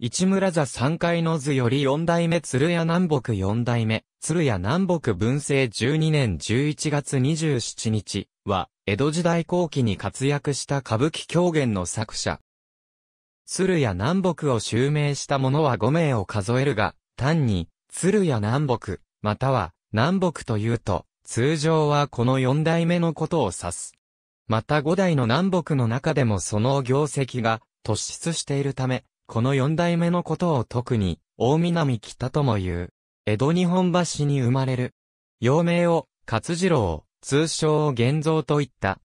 市村座三階の図より四代目鶴屋南北四代目、鶴屋南北文政12年11月27日は、江戸時代後期に活躍した歌舞伎狂言の作者。鶴屋南北を襲名した者は5名を数えるが、単に、鶴屋南北、または、南北というと、通常はこの四代目のことを指す。また五代の南北の中でもその業績が突出しているため、この四代目のことを特に、大南北とも言う。江戸日本橋に生まれる。幼名を、勝次郎、通称を玄造と言った。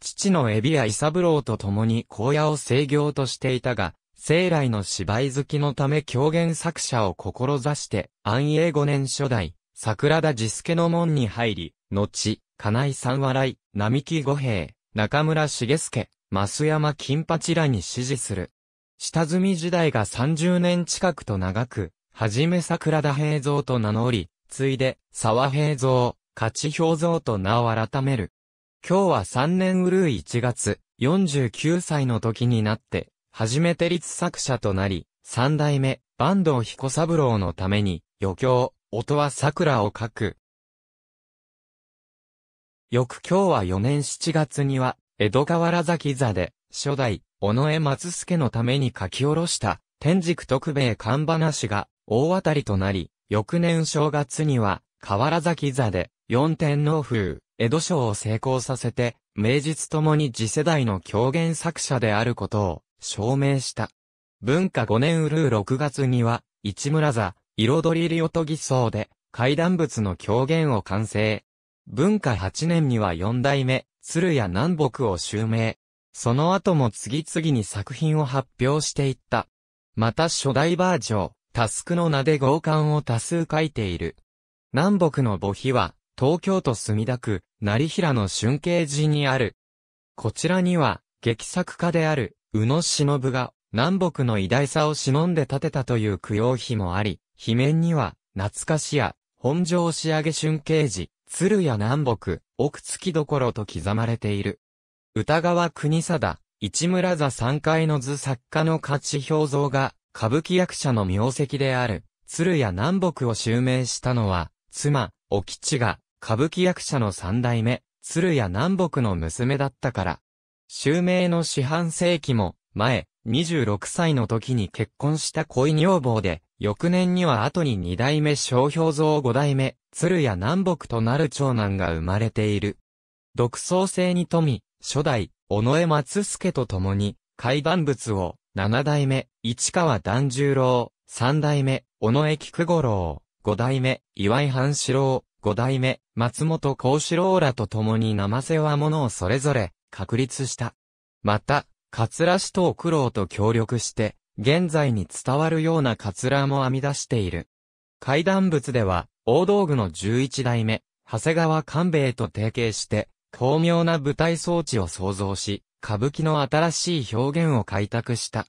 父の海老谷伊三郎と共に荒野を制御としていたが、生来の芝居好きのため狂言作者を志して、安永五年初代、桜田治助の門に入り、後、金井三笑い、並木五平、中村茂助、増山金八らに支持する。下積み時代が30年近くと長く、はじめ桜田平蔵と名乗り、ついで、沢平蔵、勝ち表蔵と名を改める。今日は3年うるい1月、49歳の時になって、初めて立作者となり、三代目、坂東彦三郎のために、余興、音は桜を書く。翌今日は4年7月には、江戸川原崎座で、初代、尾上松助のために書き下ろした、天竺徳兵衛勘話が大当たりとなり、翌年正月には、河原崎座で、四天王風、江戸賞を成功させて、名実ともに次世代の狂言作者であることを証明した。文化5年うるう6月には、市村座、彩りりおとぎそで、怪談物の狂言を完成。文化8年には四代目、鶴屋南北を襲名。その後も次々に作品を発表していった。また初代バージョン、タスクの名で豪刊を多数書いている。南北の母碑は、東京都墨田区、成平の春慶寺にある。こちらには、劇作家である、宇野忍が、南北の偉大さを忍んで建てたという供養碑もあり、碑面には、懐かしや、本庄仕上げ春慶寺、鶴や南北、奥月どころと刻まれている。歌川国貞、市村座三階の図作家の価値表像が、歌舞伎役者の名跡である、鶴屋南北を襲名したのは、妻、お吉が、歌舞伎役者の三代目、鶴屋南北の娘だったから。襲名の四半世紀も、前、26歳の時に結婚した恋女房で、翌年には後に二代目小表像五代目、鶴屋南北となる長男が生まれている。独創性に富み、初代、尾上松助と共に、海番物を、七代目、市川團十郎、三代目、尾上菊五郎、五代目、岩井半四郎、五代目、松本幸四郎らと共に生瀬はものをそれぞれ、確立した。また、桂市と九郎と協力して、現在に伝わるような桂も編み出している。階段物では、大道具の十一代目、長谷川官兵衛と提携して、巧妙な舞台装置を創造し、歌舞伎の新しい表現を開拓した。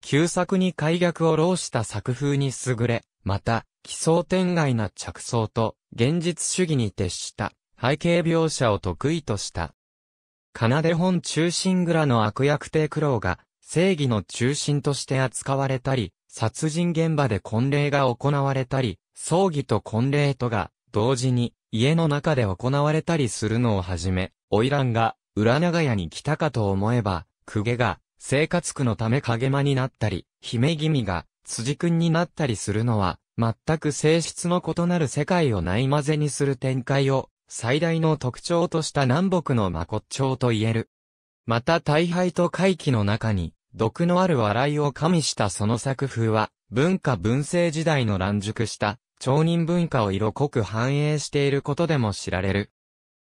旧作に改逆を浪した作風に優れ、また、奇想天外な着想と、現実主義に徹した背景描写を得意とした。奏で本中心蔵の悪役帝苦労が正義の中心として扱われたり、殺人現場で婚礼が行われたり、葬儀と婚礼とが同時に家の中で行われたりするのをはじめ、花魁が裏長屋に来たかと思えば、公家が生活苦のため影間になったり、姫君が辻君になったりするのは、全く性質の異なる世界をない混ぜにする展開を、最大の特徴とした南北の真骨頂と言える。また大敗と回帰の中に、毒のある笑いを加味したその作風は、文化文政時代の乱熟した町人文化を色濃く反映していることでも知られる。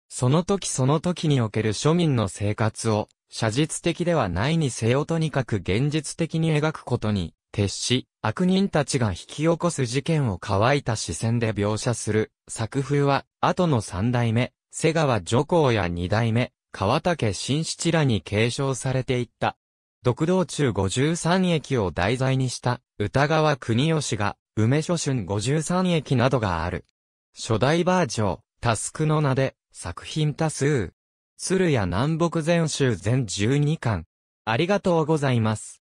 その時その時における庶民の生活を、写実的ではないにせよとにかく現実的に描くことに、徹し、悪人たちが引き起こす事件を乾いた視線で描写する、作風は、後の三代目、瀬川助行や二代目、川竹新七らに継承されていった。独道中53駅を題材にした、歌川国吉が、梅書春53駅などがある。初代バージョン、タスクの名で、作品多数。鶴屋南北全集全12巻。ありがとうございます。